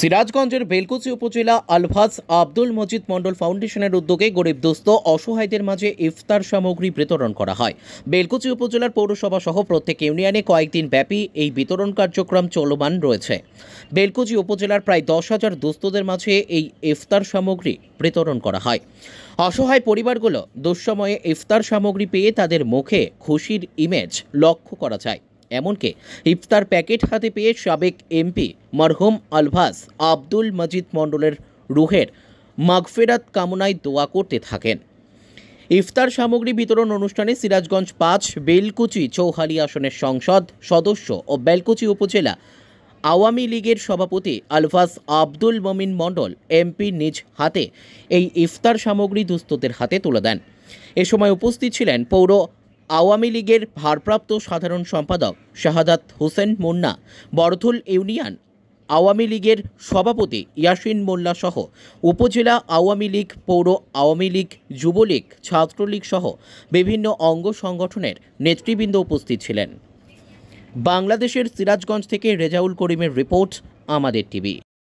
সিরাজগঞ্জের বেলকুচি উপজেলা আলভাজ আব্দুল মজিদ মণ্ডল ফাউন্ডেশনের উদ্যোগে গরিব দুস্থ অসহায়দের মাঝে ইফতার সামগ্রী বিতরণ করা হয় বেলকুচি উপজেলার পৌরসভা সহ প্রত্যেক ইউনিয়নে কয়েকদিন ব্যাপী এই বিতরণ কার্যক্রম চলমান রয়েছে বেলকুচি উপজেলার প্রায় দশ হাজার দুস্থদের মাঝে এই ইফতার সামগ্রী বিতরণ করা হয় অসহায় পরিবারগুলো দুঃসময়ে ইফতার সামগ্রী পেয়ে তাদের মুখে খুশির ইমেজ লক্ষ্য করা যায় এমনকি ইফতার প্যাকেট হাতে পেয়ে সাবেক এমপি মরহুম আলভাস আব্দুল মজিদ মণ্ডলের রুহের মাগফেরাত কামনায় দোয়া করতে থাকেন ইফতার সামগ্রী বিতরণ অনুষ্ঠানে সিরাজগঞ্জ পাঁচ বেলকুচি চৌহালি আসনের সংসদ সদস্য ও বেলকুচি উপজেলা আওয়ামী লীগের সভাপতি আলফাস আব্দুল মমিন মণ্ডল এমপি নিজ হাতে এই ইফতার সামগ্রী দুস্থদের হাতে তুলে দেন এ সময় উপস্থিত ছিলেন পৌর আওয়ামী লীগের ভারপ্রাপ্ত সাধারণ সম্পাদক শাহাদাত হোসেন মুন্না বরথুল ইউনিয়ন আওয়ামী লীগের সভাপতি ইয়াসিন মোল্লা সহ উপজেলা আওয়ামী লীগ পৌর আওয়ামী লীগ যুবলীগ ছাত্রলীগ সহ বিভিন্ন অঙ্গ সংগঠনের নেতৃবৃন্দ উপস্থিত ছিলেন বাংলাদেশের সিরাজগঞ্জ থেকে রেজাউল করিমের রিপোর্ট আমাদের টিভি